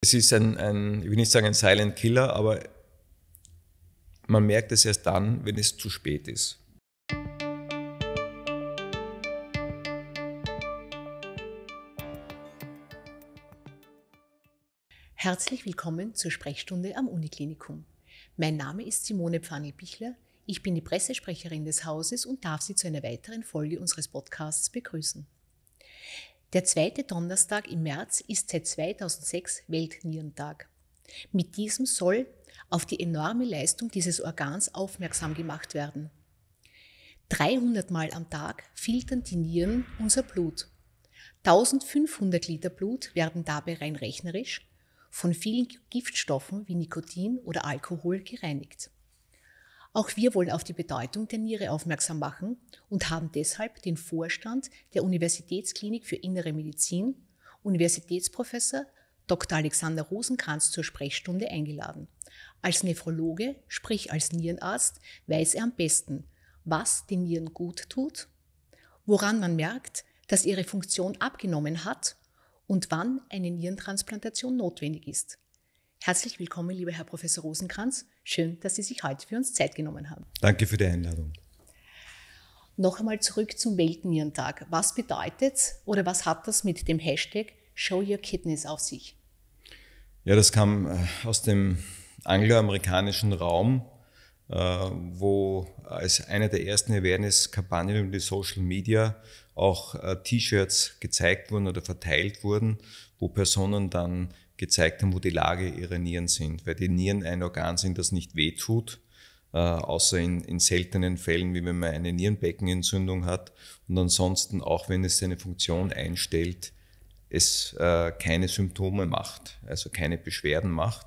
es ist ein, ein, ich will nicht sagen ein Silent Killer, aber man merkt es erst dann, wenn es zu spät ist. Herzlich willkommen zur Sprechstunde am Uniklinikum. Mein Name ist Simone pfanne bichler Ich bin die Pressesprecherin des Hauses und darf Sie zu einer weiteren Folge unseres Podcasts begrüßen. Der zweite Donnerstag im März ist seit 2006 Weltnierentag. Mit diesem soll auf die enorme Leistung dieses Organs aufmerksam gemacht werden. 300 Mal am Tag filtern die Nieren unser Blut. 1500 Liter Blut werden dabei rein rechnerisch von vielen Giftstoffen wie Nikotin oder Alkohol gereinigt. Auch wir wollen auf die Bedeutung der Niere aufmerksam machen und haben deshalb den Vorstand der Universitätsklinik für Innere Medizin, Universitätsprofessor Dr. Alexander Rosenkranz zur Sprechstunde eingeladen. Als Nephrologe, sprich als Nierenarzt, weiß er am besten, was den Nieren gut tut, woran man merkt, dass ihre Funktion abgenommen hat und wann eine Nierentransplantation notwendig ist. Herzlich willkommen, lieber Herr Professor Rosenkranz. Schön, dass Sie sich heute für uns Zeit genommen haben. Danke für die Einladung. Noch einmal zurück zum Weltnierentag. Was bedeutet oder was hat das mit dem Hashtag Show Your Kidneys auf sich? Ja, das kam äh, aus dem angloamerikanischen Raum, äh, wo als eine der ersten Awareness-Kampagnen über die Social Media auch äh, T-Shirts gezeigt wurden oder verteilt wurden, wo Personen dann gezeigt haben, wo die Lage ihrer Nieren sind. Weil die Nieren ein Organ sind, das nicht wehtut, äh, außer in, in seltenen Fällen, wie wenn man eine Nierenbeckenentzündung hat. Und ansonsten, auch wenn es seine Funktion einstellt, es äh, keine Symptome macht, also keine Beschwerden macht,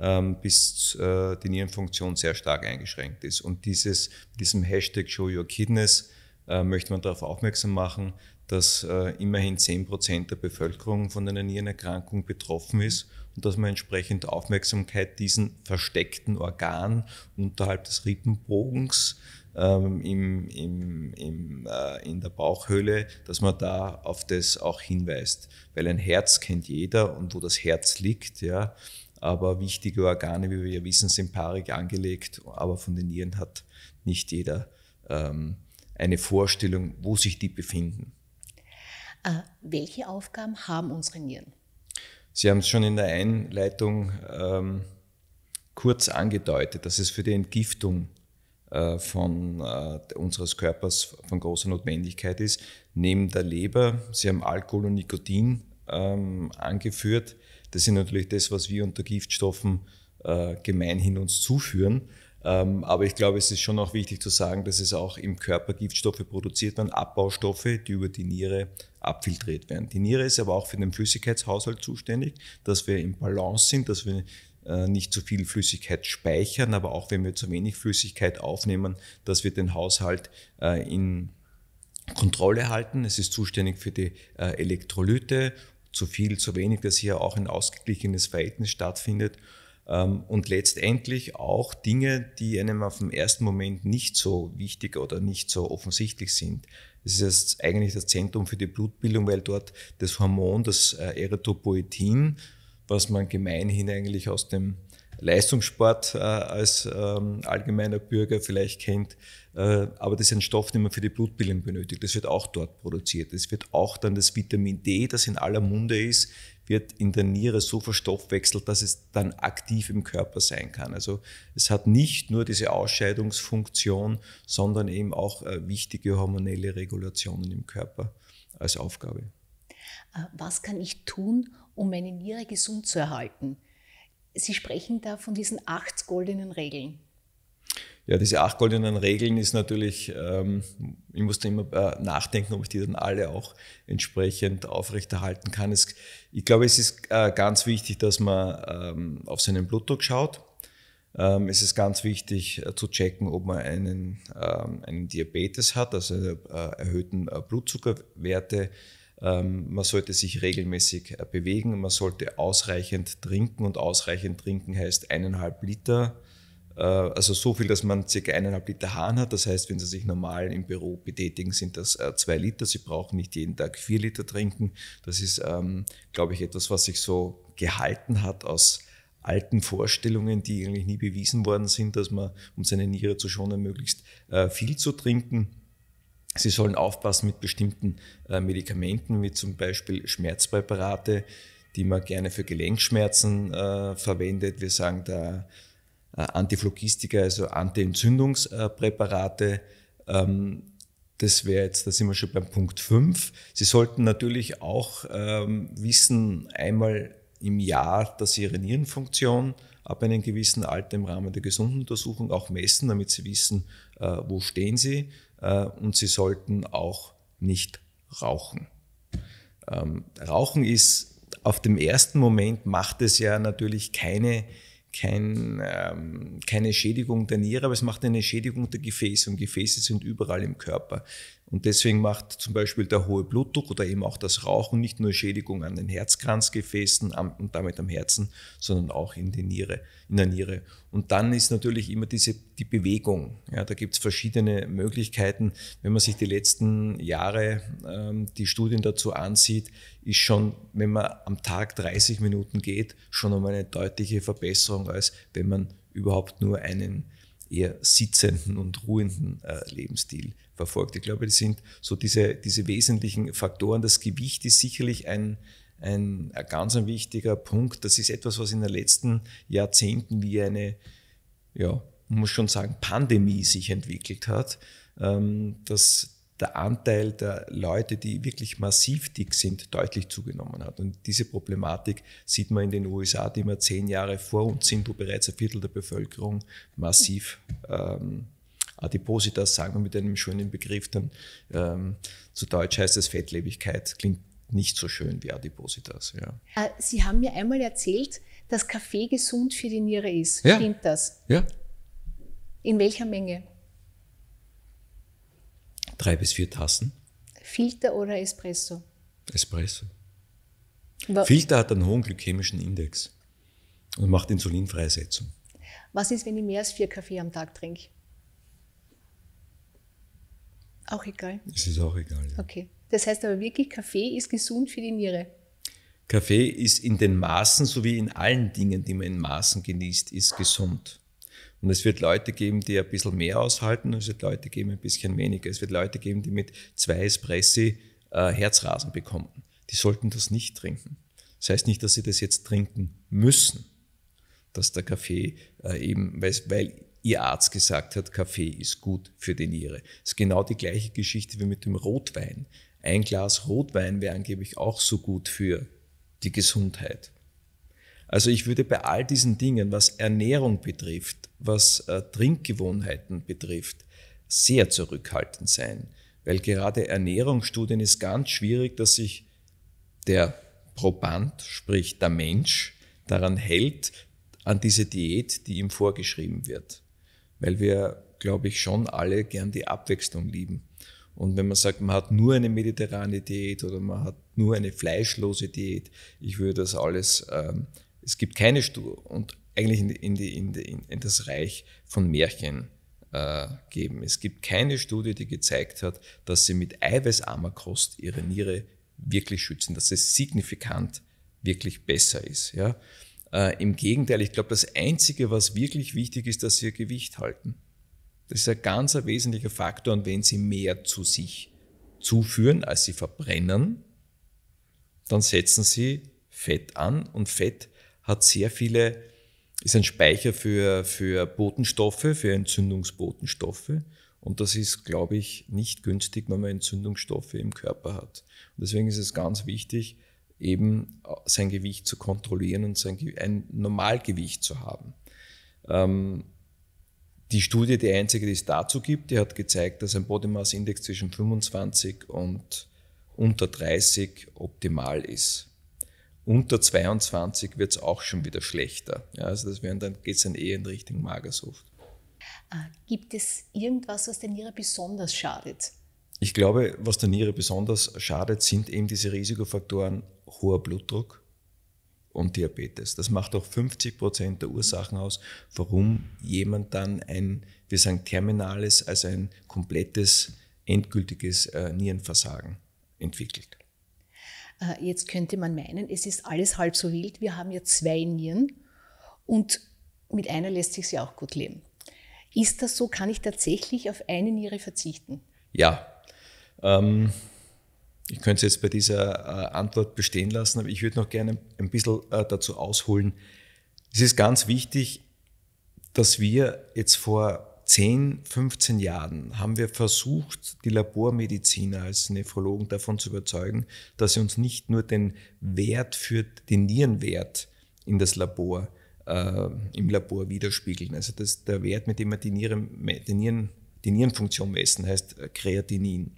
ähm, bis äh, die Nierenfunktion sehr stark eingeschränkt ist. Und dieses, diesem Hashtag Show Your Kidneys äh, möchte man darauf aufmerksam machen, dass äh, immerhin 10 Prozent der Bevölkerung von einer Nierenerkrankung betroffen ist und dass man entsprechend Aufmerksamkeit diesen versteckten Organ unterhalb des Rippenbogens ähm, im, im, im, äh, in der Bauchhöhle, dass man da auf das auch hinweist. Weil ein Herz kennt jeder und wo das Herz liegt, ja. Aber wichtige Organe, wie wir ja wissen, sind paarig angelegt, aber von den Nieren hat nicht jeder ähm, eine Vorstellung, wo sich die befinden. Äh, welche Aufgaben haben unsere Nieren? Sie haben es schon in der Einleitung ähm, kurz angedeutet, dass es für die Entgiftung äh, von äh, unseres Körpers von großer Notwendigkeit ist. Neben der Leber, Sie haben Alkohol und Nikotin ähm, angeführt. Das sind natürlich das, was wir unter Giftstoffen äh, gemeinhin uns zuführen. Ähm, aber ich glaube, es ist schon auch wichtig zu sagen, dass es auch im Körper Giftstoffe produziert werden, Abbaustoffe, die über die Niere abfiltriert werden. Die Niere ist aber auch für den Flüssigkeitshaushalt zuständig, dass wir im Balance sind, dass wir äh, nicht zu viel Flüssigkeit speichern, aber auch wenn wir zu wenig Flüssigkeit aufnehmen, dass wir den Haushalt äh, in Kontrolle halten. Es ist zuständig für die äh, Elektrolyte, zu viel, zu wenig, dass hier auch ein ausgeglichenes Verhältnis stattfindet. Ähm, und letztendlich auch Dinge, die einem auf dem ersten Moment nicht so wichtig oder nicht so offensichtlich sind. Das ist jetzt eigentlich das Zentrum für die Blutbildung, weil dort das Hormon, das äh, Erythropoetin, was man gemeinhin eigentlich aus dem Leistungssport äh, als ähm, allgemeiner Bürger vielleicht kennt. Äh, aber das ist ein Stoff, den man für die Blutbildung benötigt. Das wird auch dort produziert. Es wird auch dann das Vitamin D, das in aller Munde ist, wird in der Niere so verstoffwechselt, dass es dann aktiv im Körper sein kann. Also es hat nicht nur diese Ausscheidungsfunktion, sondern eben auch äh, wichtige hormonelle Regulationen im Körper als Aufgabe. Äh, was kann ich tun, um meine Niere gesund zu erhalten? Sie sprechen da von diesen acht goldenen Regeln ja, diese acht goldenen Regeln ist natürlich, ähm, ich musste immer äh, nachdenken, ob ich die dann alle auch entsprechend aufrechterhalten kann. Es, ich glaube, es ist äh, ganz wichtig, dass man ähm, auf seinen Blutdruck schaut. Ähm, es ist ganz wichtig äh, zu checken, ob man einen, ähm, einen Diabetes hat, also äh, erhöhten äh, Blutzuckerwerte. Ähm, man sollte sich regelmäßig äh, bewegen, man sollte ausreichend trinken und ausreichend trinken heißt eineinhalb Liter äh, also so viel, dass man circa eineinhalb Liter Hahn hat. Das heißt, wenn Sie sich normal im Büro betätigen, sind das äh, zwei Liter. Sie brauchen nicht jeden Tag vier Liter trinken. Das ist, ähm, glaube ich, etwas, was sich so gehalten hat aus alten Vorstellungen, die eigentlich nie bewiesen worden sind, dass man, um seine Niere zu schonen, möglichst äh, viel zu trinken. Sie sollen aufpassen mit bestimmten äh, Medikamenten, wie zum Beispiel Schmerzpräparate, die man gerne für Gelenkschmerzen äh, verwendet. Wir sagen da äh, Antiphlogistika, also Anti-Entzündungspräparate. Ähm, das wäre jetzt, da sind wir schon beim Punkt 5. Sie sollten natürlich auch ähm, wissen, einmal im Jahr, dass Sie Ihre Nierenfunktion ab einem gewissen Alter im Rahmen der gesunden Untersuchung auch messen, damit Sie wissen, äh, wo stehen Sie. Äh, und Sie sollten auch nicht rauchen. Ähm, rauchen ist auf dem ersten Moment macht es ja natürlich keine kein, ähm, keine Schädigung der Niere, aber es macht eine Schädigung der Gefäße und Gefäße sind überall im Körper. Und deswegen macht zum Beispiel der hohe Blutdruck oder eben auch das Rauchen nicht nur Schädigung an den Herzkranzgefäßen und damit am Herzen, sondern auch in, die Niere, in der Niere. Und dann ist natürlich immer diese, die Bewegung. Ja, da gibt es verschiedene Möglichkeiten. Wenn man sich die letzten Jahre ähm, die Studien dazu ansieht, ist schon, wenn man am Tag 30 Minuten geht, schon um eine deutliche Verbesserung, als wenn man überhaupt nur einen eher sitzenden und ruhenden äh, Lebensstil verfolgt. Ich glaube, das sind so diese, diese wesentlichen Faktoren. Das Gewicht ist sicherlich ein, ein, ein ganz ein wichtiger Punkt. Das ist etwas, was in den letzten Jahrzehnten wie eine, ja, man muss schon sagen, Pandemie sich entwickelt hat, ähm, der Anteil der Leute, die wirklich massiv dick sind, deutlich zugenommen hat. Und diese Problematik sieht man in den USA, die immer zehn Jahre vor uns sind, wo bereits ein Viertel der Bevölkerung massiv ähm, Adipositas, sagen wir mit einem schönen Begriff, dann ähm, zu Deutsch heißt es Fettlebigkeit, klingt nicht so schön wie Adipositas. Ja. Äh, Sie haben mir einmal erzählt, dass Kaffee gesund für die Niere ist. Ja. Stimmt das? Ja. In welcher Menge? Drei bis vier Tassen. Filter oder Espresso? Espresso. Wa Filter hat einen hohen glykämischen Index und macht Insulinfreisetzung. Was ist, wenn ich mehr als vier Kaffee am Tag trinke? Auch egal. Es ist auch egal. Ja. Okay. Das heißt aber wirklich, Kaffee ist gesund für die Niere. Kaffee ist in den Maßen sowie in allen Dingen, die man in Maßen genießt, ist gesund. Und es wird Leute geben, die ein bisschen mehr aushalten, und es wird Leute geben, ein bisschen weniger. Es wird Leute geben, die mit zwei Espressi äh, Herzrasen bekommen. Die sollten das nicht trinken. Das heißt nicht, dass sie das jetzt trinken müssen, dass der Kaffee äh, eben, weil, weil ihr Arzt gesagt hat, Kaffee ist gut für die Niere. Das ist genau die gleiche Geschichte wie mit dem Rotwein. Ein Glas Rotwein wäre angeblich auch so gut für die Gesundheit. Also ich würde bei all diesen Dingen, was Ernährung betrifft, was äh, Trinkgewohnheiten betrifft, sehr zurückhaltend sein. Weil gerade Ernährungsstudien ist ganz schwierig, dass sich der Proband, sprich der Mensch, daran hält, an diese Diät, die ihm vorgeschrieben wird. Weil wir, glaube ich, schon alle gern die Abwechslung lieben. Und wenn man sagt, man hat nur eine mediterrane Diät oder man hat nur eine fleischlose Diät, ich würde das alles ähm, es gibt keine Stu und eigentlich in, in, die, in, die, in, das Reich von Märchen äh, geben. Es gibt keine Studie, die gezeigt hat, dass sie mit eiweißarmer Kost ihre Niere wirklich schützen, dass es signifikant wirklich besser ist. Ja? Äh, Im Gegenteil, ich glaube, das Einzige, was wirklich wichtig ist, dass sie ihr Gewicht halten. Das ist ein ganz ein wesentlicher Faktor und wenn sie mehr zu sich zuführen, als sie verbrennen, dann setzen sie Fett an und Fett hat sehr viele, ist ein Speicher für, für Botenstoffe, für Entzündungsbotenstoffe. Und das ist, glaube ich, nicht günstig, wenn man Entzündungsstoffe im Körper hat. Und deswegen ist es ganz wichtig, eben äh, sein Gewicht zu kontrollieren und sein, ein Normalgewicht zu haben. Ähm, die Studie, die einzige, die es dazu gibt, die hat gezeigt, dass ein Body Mass Index zwischen 25 und unter 30 optimal ist unter 22 wird es auch schon wieder schlechter. Ja, also das wären, dann geht es dann eher in Richtung Magersucht. Äh, gibt es irgendwas, was der Niere besonders schadet? Ich glaube, was der Niere besonders schadet, sind eben diese Risikofaktoren hoher Blutdruck und Diabetes. Das macht auch 50 Prozent der Ursachen aus, warum jemand dann ein, wir sagen, terminales, also ein komplettes, endgültiges äh, Nierenversagen entwickelt. Äh, jetzt könnte man meinen, es ist alles halb so wild. Wir haben ja zwei Nieren und mit einer lässt sich ja auch gut leben. Ist das so? Kann ich tatsächlich auf eine Niere verzichten? Ja. Ähm, ich könnte es jetzt bei dieser äh, Antwort bestehen lassen, aber ich würde noch gerne ein bisschen äh, dazu ausholen. Es ist ganz wichtig, dass wir jetzt vor 10, 15 Jahren haben wir versucht, die Labormediziner als Nephrologen davon zu überzeugen, dass sie uns nicht nur den Wert für den Nierenwert in das Labor, äh, im Labor widerspiegeln. Also das, der Wert, mit dem wir die, Nieren, die, Nieren, die Nierenfunktion messen, heißt Kreatinin,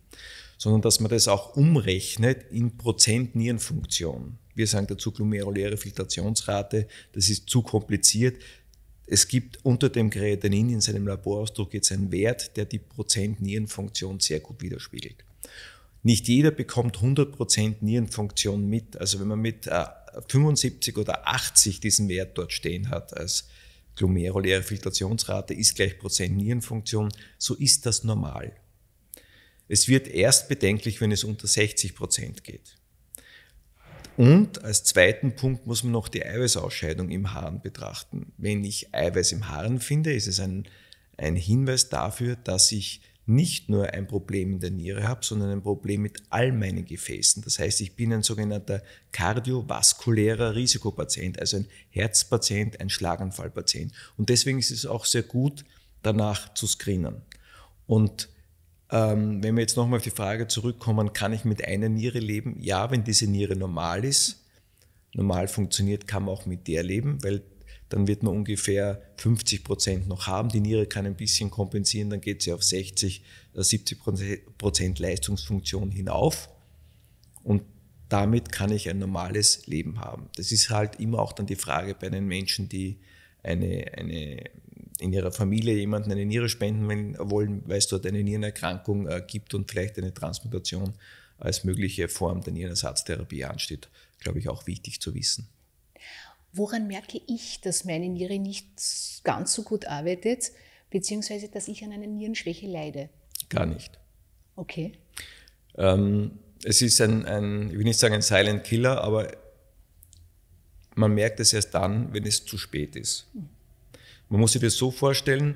sondern dass man das auch umrechnet in Prozent Nierenfunktion. Wir sagen dazu glomeruläre Filtrationsrate, das ist zu kompliziert. Es gibt unter dem Kreatinin in seinem Laborausdruck jetzt einen Wert, der die Prozent-Nierenfunktion sehr gut widerspiegelt. Nicht jeder bekommt 100% Nierenfunktion mit. Also wenn man mit 75 äh, oder 80 diesen Wert dort stehen hat als glomeruläre Filtrationsrate ist gleich Prozent Nierenfunktion, so ist das normal. Es wird erst bedenklich, wenn es unter 60 Prozent geht. Und als zweiten Punkt muss man noch die Eiweißausscheidung im Haaren betrachten. Wenn ich Eiweiß im Haaren finde, ist es ein, ein Hinweis dafür, dass ich nicht nur ein Problem in der Niere habe, sondern ein Problem mit all meinen Gefäßen. Das heißt, ich bin ein sogenannter kardiovaskulärer Risikopatient, also ein Herzpatient, ein Schlaganfallpatient. Und deswegen ist es auch sehr gut, danach zu screenen. Und ähm, wenn wir jetzt nochmal auf die Frage zurückkommen, kann ich mit einer Niere leben? Ja, wenn diese Niere normal ist, normal funktioniert, kann man auch mit der leben, weil dann wird man ungefähr 50 Prozent noch haben. Die Niere kann ein bisschen kompensieren, dann geht sie auf 60, 70 äh, Prozent Leistungsfunktion hinauf. Und damit kann ich ein normales Leben haben. Das ist halt immer auch dann die Frage bei den Menschen, die eine, eine in ihrer Familie jemanden eine Niere spenden wollen, weil es dort eine Nierenerkrankung äh, gibt und vielleicht eine Transplantation als mögliche Form der Nierenersatztherapie ansteht, glaube ich, auch wichtig zu wissen. Woran merke ich, dass meine Niere nicht ganz so gut arbeitet, beziehungsweise dass ich an einer Nierenschwäche leide? Gar nicht. Okay. Ähm, es ist ein, ein, ich will nicht sagen ein Silent Killer, aber man merkt es erst dann, wenn es zu spät ist. Mhm. Man muss sich das so vorstellen,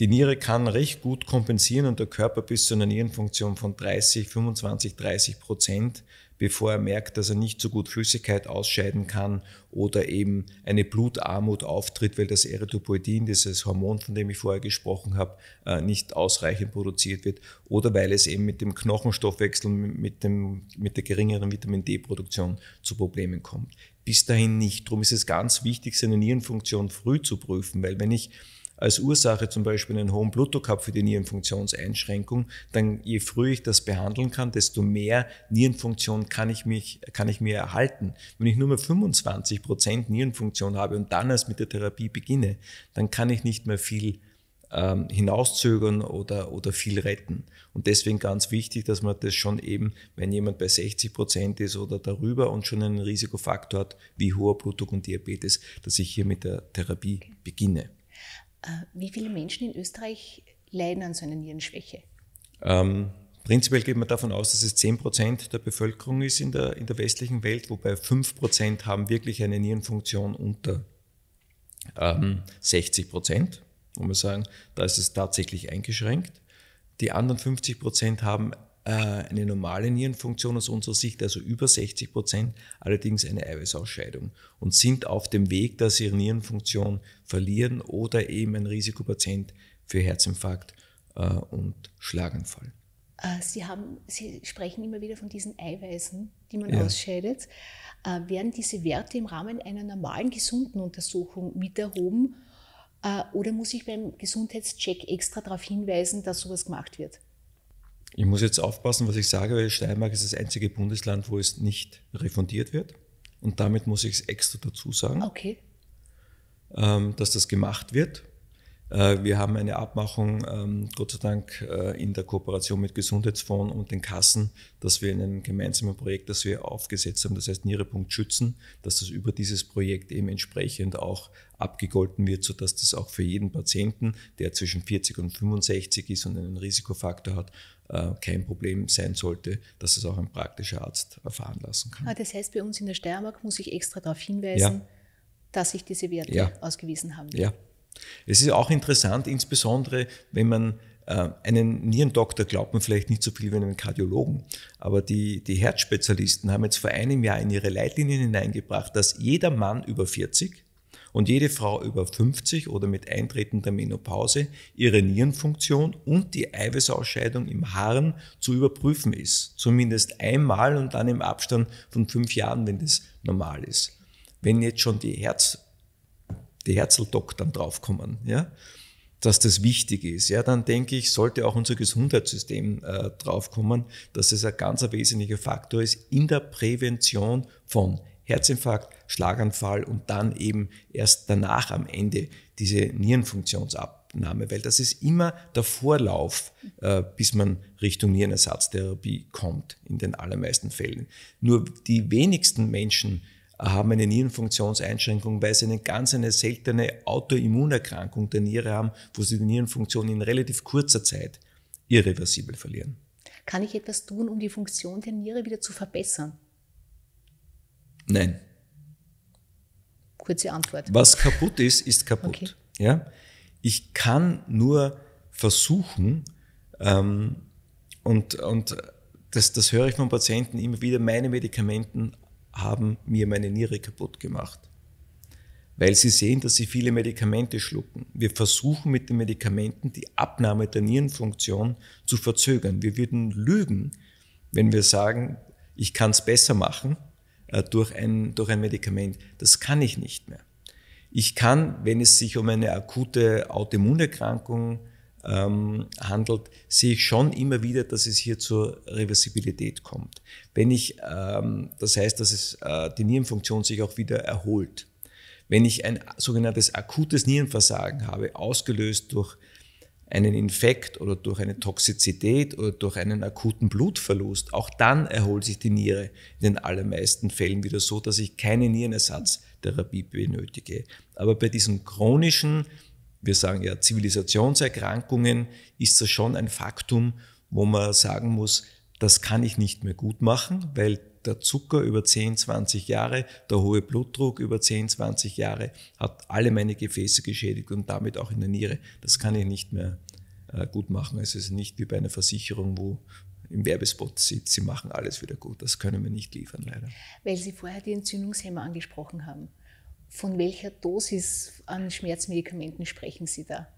die Niere kann recht gut kompensieren und der Körper bis zu einer Nierenfunktion von 30, 25, 30 Prozent, bevor er merkt, dass er nicht so gut Flüssigkeit ausscheiden kann oder eben eine Blutarmut auftritt, weil das Erythropoidin, dieses Hormon, von dem ich vorher gesprochen habe, äh, nicht ausreichend produziert wird oder weil es eben mit dem Knochenstoffwechsel, mit, dem, mit der geringeren Vitamin D-Produktion zu Problemen kommt bis dahin nicht. Darum ist es ganz wichtig, seine Nierenfunktion früh zu prüfen, weil wenn ich als Ursache zum Beispiel einen hohen Blutdruck habe für die Nierenfunktionseinschränkung, dann je früher ich das behandeln kann, desto mehr Nierenfunktion kann ich, mich, kann ich mir erhalten. Wenn ich nur mehr 25 Prozent Nierenfunktion habe und dann erst mit der Therapie beginne, dann kann ich nicht mehr viel ähm, hinauszögern oder, oder viel retten. Und deswegen ganz wichtig, dass man das schon eben, wenn jemand bei 60 Prozent ist oder darüber und schon einen Risikofaktor hat, wie hoher Blutdruck und Diabetes, dass ich hier mit der Therapie okay. beginne. Äh, wie viele Menschen in Österreich leiden an so einer Nierenschwäche? Ähm, Prinzipiell geht man davon aus, dass es 10% Prozent der Bevölkerung ist in der, in der westlichen Welt, wobei 5% Prozent haben wirklich eine Nierenfunktion unter ähm, 60% muss wir sagen, da ist es tatsächlich eingeschränkt. Die anderen 50 Prozent haben äh, eine normale Nierenfunktion aus unserer Sicht, also über 60 Prozent, allerdings eine Eiweißausscheidung und sind auf dem Weg, dass sie ihre Nierenfunktion verlieren oder eben ein Risikopatient für Herzinfarkt äh, und Schlaganfall. Äh, sie, haben, Sie sprechen immer wieder von diesen Eiweißen, die man ja. ausscheidet. Äh, werden diese Werte im Rahmen einer normalen gesunden Untersuchung mit erhoben äh, oder muss ich beim Gesundheitscheck extra darauf hinweisen, dass sowas gemacht wird? Ich muss jetzt aufpassen, was ich sage, weil Steiermark ist das einzige Bundesland, wo es nicht refundiert wird. Und damit muss ich es extra dazu sagen, okay. Ähm, dass das gemacht wird. Äh, wir haben eine Abmachung, ähm, Gott sei Dank, äh, in der Kooperation mit Gesundheitsfonds und den Kassen, dass wir in einem gemeinsamen Projekt, das wir aufgesetzt haben, das heißt Nierepunkt schützen, dass das über dieses Projekt eben entsprechend auch abgegolten wird, sodass das auch für jeden Patienten, der zwischen 40 und 65 ist und einen Risikofaktor hat, äh, kein Problem sein sollte, dass es auch ein praktischer Arzt erfahren lassen kann. Ah, das heißt, bei uns in der Steiermark muss ich extra darauf hinweisen, ja. dass sich diese Werte ja. ausgewiesen haben. Ja. Es ist auch interessant, insbesondere wenn man äh, einen Nierendoktor glaubt man vielleicht nicht so viel wie einen Kardiologen, aber die, die Herzspezialisten haben jetzt vor einem Jahr in ihre Leitlinien hineingebracht, dass jeder Mann über 40 und jede Frau über 50 oder mit Eintreten der Menopause ihre Nierenfunktion und die Eiweißausscheidung im Harn zu überprüfen ist. Zumindest einmal und dann im Abstand von fünf Jahren, wenn das normal ist. Wenn jetzt schon die Herz die Herzeldoktern draufkommen, ja, dass das wichtig ist, ja, dann denke ich, sollte auch unser Gesundheitssystem äh, draufkommen, dass es ein ganz wesentlicher Faktor ist in der Prävention von Herzinfarkt, Schlaganfall und dann eben erst danach am Ende diese Nierenfunktionsabnahme, weil das ist immer der Vorlauf, äh, bis man Richtung Nierenersatztherapie kommt in den allermeisten Fällen. Nur die wenigsten Menschen haben eine Nierenfunktionseinschränkung, weil sie eine ganz eine seltene Autoimmunerkrankung der Niere haben, wo sie die Nierenfunktion in relativ kurzer Zeit irreversibel verlieren. Kann ich etwas tun, um die Funktion der Niere wieder zu verbessern? Nein. Kurze Antwort. Was kaputt ist, ist kaputt. Okay. Ja? Ich kann nur versuchen, ähm, und, und das, das höre ich von Patienten immer wieder, meine Medikamenten haben mir meine Niere kaputt gemacht. Weil sie sehen, dass sie viele Medikamente schlucken. Wir versuchen mit den Medikamenten die Abnahme der Nierenfunktion zu verzögern. Wir würden lügen, wenn wir sagen, ich kann es besser machen äh, durch, ein, durch ein Medikament. Das kann ich nicht mehr. Ich kann, wenn es sich um eine akute Autoimmunerkrankung handelt, ähm, handelt, sehe ich schon immer wieder, dass es hier zur Reversibilität kommt. Wenn ich, ähm, das heißt, dass es, äh, die Nierenfunktion sich auch wieder erholt. Wenn ich ein sogenanntes akutes Nierenversagen habe, ausgelöst durch einen Infekt oder durch eine Toxizität oder durch einen akuten Blutverlust, auch dann erholt sich die Niere in den allermeisten Fällen wieder so, dass ich keine Nierenersatztherapie benötige. Aber bei diesen chronischen wir sagen ja Zivilisationserkrankungen, ist das schon ein Faktum, wo man sagen muss, das kann ich nicht mehr gut machen, weil der Zucker über 10, 20 Jahre, der hohe Blutdruck über 10, 20 Jahre hat alle meine Gefäße geschädigt und damit auch in der Niere. Das kann ich nicht mehr äh, gut machen. Es ist nicht wie bei einer Versicherung, wo im Werbespot sieht, sie machen alles wieder gut. Das können wir nicht liefern, leider. Weil Sie vorher die Entzündungshemmer angesprochen haben. Von welcher Dosis an Schmerzmedikamenten sprechen Sie da?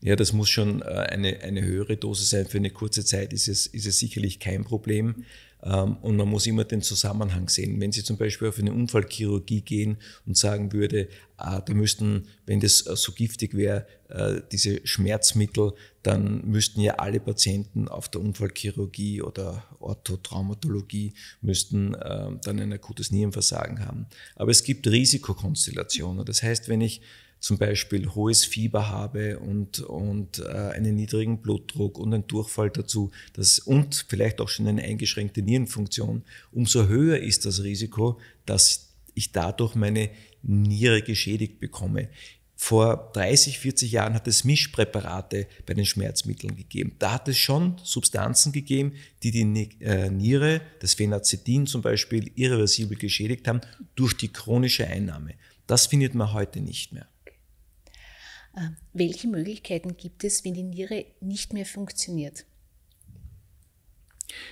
Ja, das muss schon äh, eine, eine höhere Dosis sein. Für eine kurze Zeit ist es, ist es sicherlich kein Problem. Ähm, und man muss immer den Zusammenhang sehen. Wenn Sie zum Beispiel auf eine Unfallchirurgie gehen und sagen würde, ah, müssten, wenn das äh, so giftig wäre, äh, diese Schmerzmittel, dann müssten ja alle Patienten auf der Unfallchirurgie oder Orthotraumatologie müssten ähm, dann ein akutes Nierenversagen haben. Aber es gibt Risikokonstellationen. Das heißt, wenn ich zum Beispiel hohes Fieber habe und, und äh, einen niedrigen Blutdruck und einen Durchfall dazu das, und vielleicht auch schon eine eingeschränkte Nierenfunktion, umso höher ist das Risiko, dass ich dadurch meine Niere geschädigt bekomme. Vor 30, 40 Jahren hat es Mischpräparate bei den Schmerzmitteln gegeben. Da hat es schon Substanzen gegeben, die die äh, Niere, das Phenacetin zum Beispiel, irreversibel geschädigt haben durch die chronische Einnahme. Das findet man heute nicht mehr. Äh, welche Möglichkeiten gibt es, wenn die Niere nicht mehr funktioniert?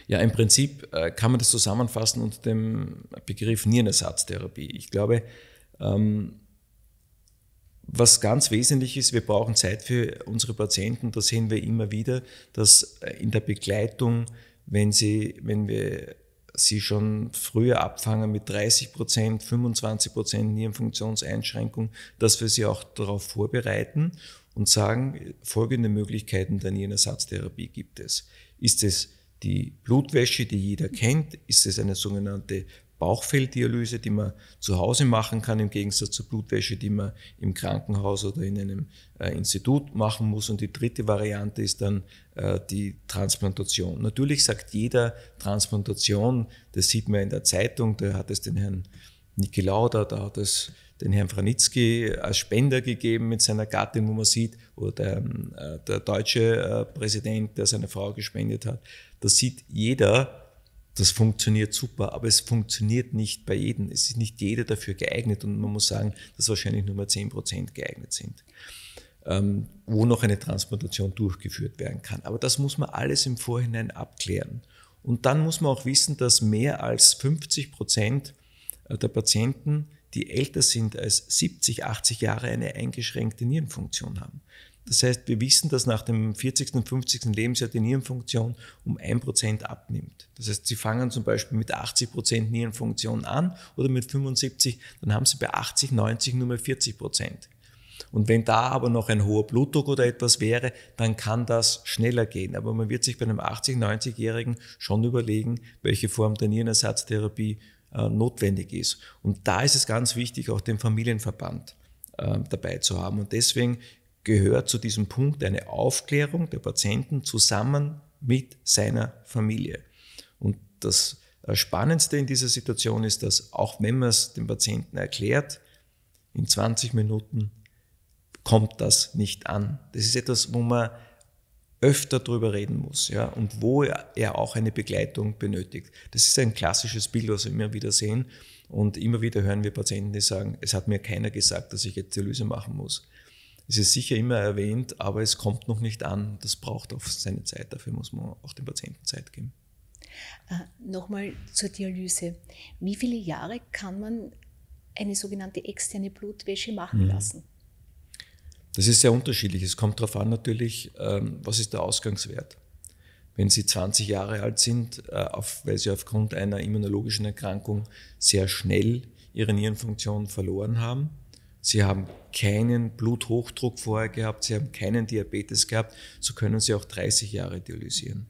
Ja, im Prinzip äh, kann man das zusammenfassen unter dem Begriff Nierenersatztherapie. Ich glaube, ähm, was ganz wesentlich ist, wir brauchen Zeit für unsere Patienten. Da sehen wir immer wieder, dass äh, in der Begleitung, wenn, sie, wenn wir sie schon früher abfangen mit 30 Prozent, 25 Prozent Nierenfunktionseinschränkung, dass wir sie auch darauf vorbereiten und sagen, folgende Möglichkeiten der Nierenersatztherapie gibt es. Ist es die Blutwäsche, die jeder kennt? Ist es eine sogenannte Bauchfelddialyse, die man zu Hause machen kann, im Gegensatz zur Blutwäsche, die man im Krankenhaus oder in einem äh, Institut machen muss. Und die dritte Variante ist dann äh, die Transplantation. Natürlich sagt jeder Transplantation, das sieht man in der Zeitung, da hat es den Herrn Niki Lauda, da hat es den Herrn Franitzky als Spender gegeben mit seiner Gattin, wo man sieht, oder der, ähm, äh, der deutsche äh, Präsident, der seine Frau gespendet hat. Das sieht jeder das funktioniert super, aber es funktioniert nicht bei jedem. Es ist nicht jeder dafür geeignet und man muss sagen, dass wahrscheinlich nur mal 10% geeignet sind, ähm, wo noch eine Transplantation durchgeführt werden kann. Aber das muss man alles im Vorhinein abklären. Und dann muss man auch wissen, dass mehr als 50% äh, der Patienten, die älter sind als 70, 80 Jahre, eine eingeschränkte Nierenfunktion haben. Das heißt, wir wissen, dass nach dem 40. und 50. Lebensjahr die Nierenfunktion um 1% abnimmt. Das heißt, Sie fangen zum Beispiel mit 80% Nierenfunktion an oder mit 75, dann haben Sie bei 80, 90 nur mehr 40%. Und wenn da aber noch ein hoher Blutdruck oder etwas wäre, dann kann das schneller gehen. Aber man wird sich bei einem 80, 90-Jährigen schon überlegen, welche Form der Nierenersatztherapie äh, notwendig ist. Und da ist es ganz wichtig, auch den Familienverband äh, dabei zu haben. Und deswegen gehört zu diesem Punkt eine Aufklärung der Patienten zusammen mit seiner Familie. Und das äh, Spannendste in dieser Situation ist, dass auch wenn man es dem Patienten erklärt, in 20 Minuten kommt das nicht an. Das ist etwas, wo man öfter drüber reden muss ja, und wo er auch eine Begleitung benötigt. Das ist ein klassisches Bild, was wir immer wieder sehen. Und immer wieder hören wir Patienten, die sagen, es hat mir keiner gesagt, dass ich jetzt die Dialyse machen muss. Es ist sicher immer erwähnt, aber es kommt noch nicht an. Das braucht auch seine Zeit. Dafür muss man auch dem Patienten Zeit geben. Äh, Nochmal zur Dialyse. Wie viele Jahre kann man eine sogenannte externe Blutwäsche machen mhm. lassen? Das ist sehr unterschiedlich. Es kommt darauf an natürlich, ähm, was ist der Ausgangswert. Wenn Sie 20 Jahre alt sind, äh, auf, weil Sie aufgrund einer immunologischen Erkrankung sehr schnell Ihre Nierenfunktion verloren haben, Sie haben keinen Bluthochdruck vorher gehabt, Sie haben keinen Diabetes gehabt, so können Sie auch 30 Jahre dialysieren.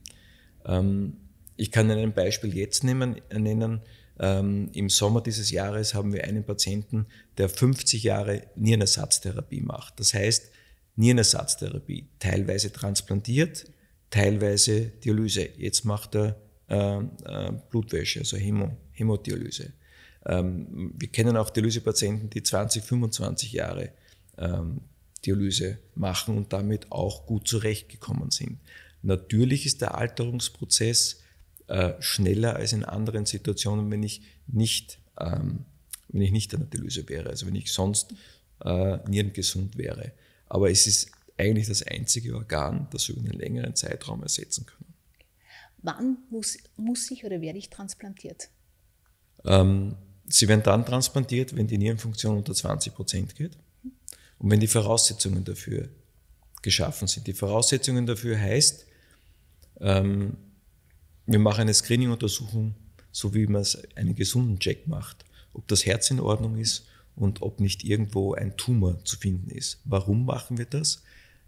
Ähm, ich kann Ihnen ein Beispiel jetzt nehmen, äh, nennen. Ähm, Im Sommer dieses Jahres haben wir einen Patienten, der 50 Jahre Nierenersatztherapie macht. Das heißt, Nierenersatztherapie, teilweise transplantiert, teilweise Dialyse. Jetzt macht er äh, äh, Blutwäsche, also Hämo, Hämodialyse. Ähm, wir kennen auch Dialysepatienten, die 20, 25 Jahre ähm, Dialyse machen und damit auch gut zurechtgekommen sind. Natürlich ist der Alterungsprozess äh, schneller als in anderen Situationen, wenn ich nicht, ähm, wenn ich nicht an der Dialyse wäre, also wenn ich sonst äh, nierengesund wäre. Aber es ist eigentlich das einzige Organ, das wir über einen längeren Zeitraum ersetzen können. Wann muss, muss ich oder werde ich transplantiert? Ähm, Sie werden dann transplantiert, wenn die Nierenfunktion unter 20 Prozent geht und wenn die Voraussetzungen dafür geschaffen sind. Die Voraussetzungen dafür heißt, ähm, wir machen eine Screening-Untersuchung, so wie man es einen gesunden Check macht, ob das Herz in Ordnung ist und ob nicht irgendwo ein Tumor zu finden ist. Warum machen wir das?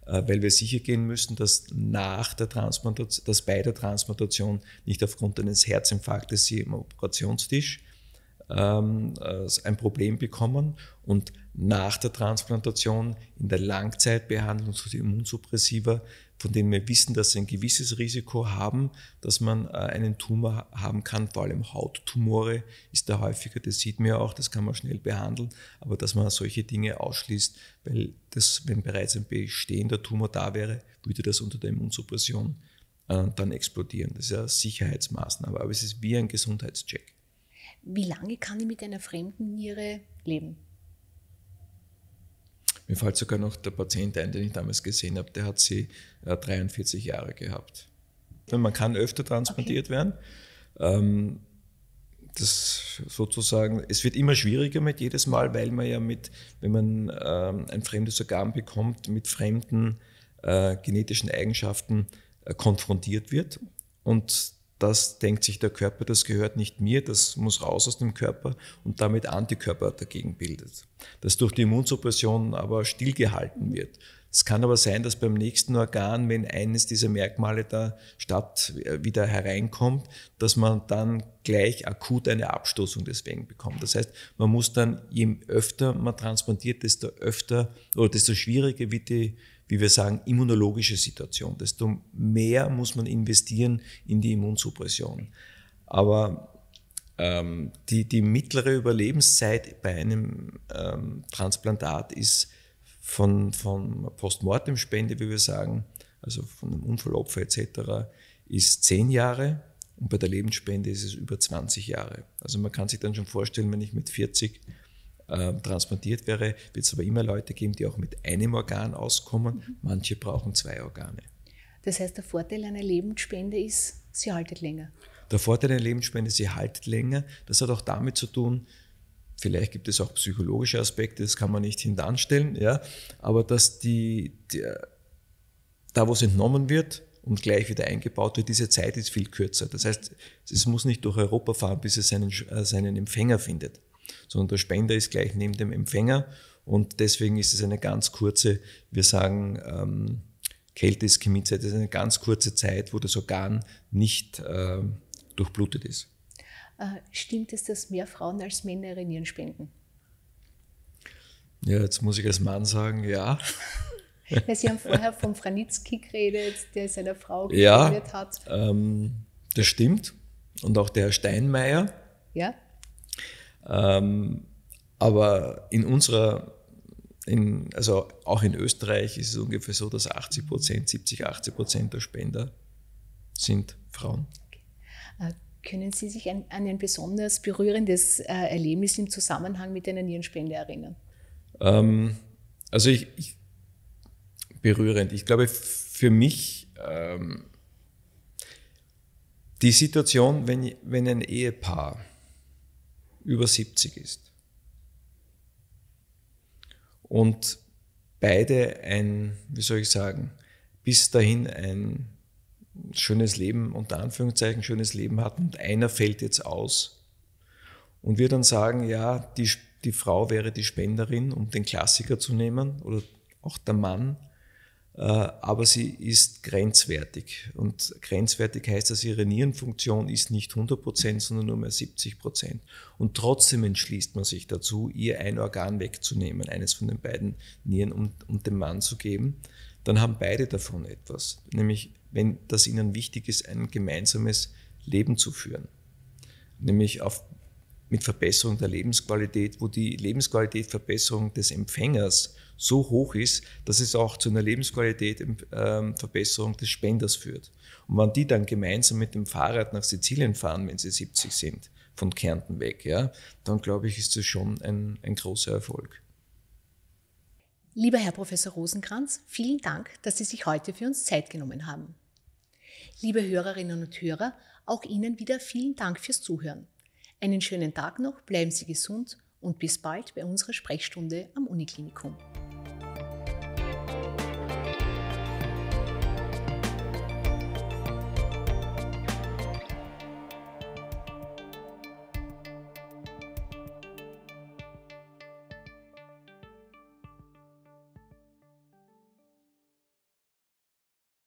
Äh, weil wir sicher gehen müssen, dass nach der Transplantation, dass bei der Transplantation nicht aufgrund eines Herzinfarktes sie am Operationstisch ähm, äh, ein Problem bekommen und nach der Transplantation in der Langzeitbehandlung zu den Immunsuppressiva, von denen wir wissen, dass sie ein gewisses Risiko haben, dass man äh, einen Tumor haben kann, vor allem Hauttumore ist da häufiger, das sieht man ja auch, das kann man schnell behandeln, aber dass man solche Dinge ausschließt, weil das, wenn bereits ein bestehender Tumor da wäre, würde das unter der Immunsuppression äh, dann explodieren. Das ist ja Sicherheitsmaßnahme, aber es ist wie ein Gesundheitscheck wie lange kann ich mit einer fremden Niere leben? Mir fällt sogar noch der Patient ein, den ich damals gesehen habe, der hat sie 43 äh, Jahre gehabt. man kann öfter transplantiert okay. werden. Ähm, das sozusagen, es wird immer schwieriger mit jedes Mal, weil man ja mit, wenn man ähm, ein fremdes Organ bekommt, mit fremden äh, genetischen Eigenschaften äh, konfrontiert wird. Und das denkt sich der Körper, das gehört nicht mir, das muss raus aus dem Körper und damit Antikörper dagegen bildet. Das durch die Immunsuppression aber stillgehalten wird. Es kann aber sein, dass beim nächsten Organ, wenn eines dieser Merkmale da statt äh, wieder hereinkommt, dass man dann gleich akut eine Abstoßung deswegen bekommt. Das heißt, man muss dann, je öfter man transplantiert, desto öfter oder desto schwieriger wird die wie wir sagen, immunologische Situation. Desto mehr muss man investieren in die Immunsuppression. Aber ähm, die, die mittlere Überlebenszeit bei einem ähm, Transplantat ist von, von Postmortem-Spende, wie wir sagen, also von einem Unfallopfer etc., ist zehn Jahre und bei der Lebensspende ist es über 20 Jahre. Also man kann sich dann schon vorstellen, wenn ich mit 40 ähm, transplantiert wäre, wird es aber immer Leute geben, die auch mit einem Organ auskommen. Manche brauchen zwei Organe. Das heißt, der Vorteil einer Lebensspende ist, sie haltet länger. Der Vorteil einer Lebensspende ist, sie haltet länger. Das hat auch damit zu tun, vielleicht gibt es auch psychologische Aspekte, das kann man nicht hintanstellen, ja, aber dass die, die da, wo es entnommen wird, und gleich wieder eingebaut wird. Diese Zeit ist viel kürzer. Das heißt, es muss nicht durch Europa fahren, bis es seinen, äh, seinen Empfänger findet sondern der Spender ist gleich neben dem Empfänger und deswegen ist es eine ganz kurze, wir sagen, ähm, Kälte ist Chemiezeit, das ist eine ganz kurze Zeit, wo das Organ nicht äh, durchblutet ist. Äh, stimmt es, dass mehr Frauen als Männer Renieren spenden? Ja, jetzt muss ich als Mann sagen, ja. Sie haben vorher vom Franitzky geredet, der seiner Frau gespendet ja, hat. Ähm, das stimmt. Und auch der Herr Steinmeier. Ja. Ähm, aber in unserer, in, also auch in Österreich ist es ungefähr so, dass 80 Prozent, 70, 80 Prozent der Spender sind Frauen. Äh, können Sie sich an, an, ein besonders berührendes äh, Erlebnis im Zusammenhang mit einer Nierenspende erinnern? Ähm, also ich, ich, berührend. Ich glaube, für mich ähm, die Situation, wenn, wenn ein Ehepaar über 70 ist. Und beide ein, wie soll ich sagen, bis dahin ein schönes Leben, unter Anführungszeichen schönes Leben hatten und einer fällt jetzt aus und wir dann sagen, ja, die, die Frau wäre die Spenderin, um den Klassiker zu nehmen oder auch der Mann äh, aber sie ist grenzwertig. Und grenzwertig heißt, dass ihre Nierenfunktion ist nicht 100 Prozent, sondern nur mehr 70 Und trotzdem entschließt man sich dazu, ihr ein Organ wegzunehmen, eines von den beiden Nieren und, und dem Mann zu geben. Dann haben beide davon etwas, nämlich wenn das ihnen wichtig ist, ein gemeinsames Leben zu führen. Nämlich auf mit Verbesserung der Lebensqualität, wo die Lebensqualitätverbesserung des Empfängers so hoch ist, dass es auch zu einer Lebensqualitätverbesserung ähm, des Spenders führt. Und wenn die dann gemeinsam mit dem Fahrrad nach Sizilien fahren, wenn sie 70 sind, von Kärnten weg, ja, dann glaube ich, ist das schon ein, ein großer Erfolg. Lieber Herr Professor Rosenkranz, vielen Dank, dass Sie sich heute für uns Zeit genommen haben. Liebe Hörerinnen und Hörer, auch Ihnen wieder vielen Dank fürs Zuhören. Einen schönen Tag noch, bleiben Sie gesund und bis bald bei unserer Sprechstunde am Uniklinikum.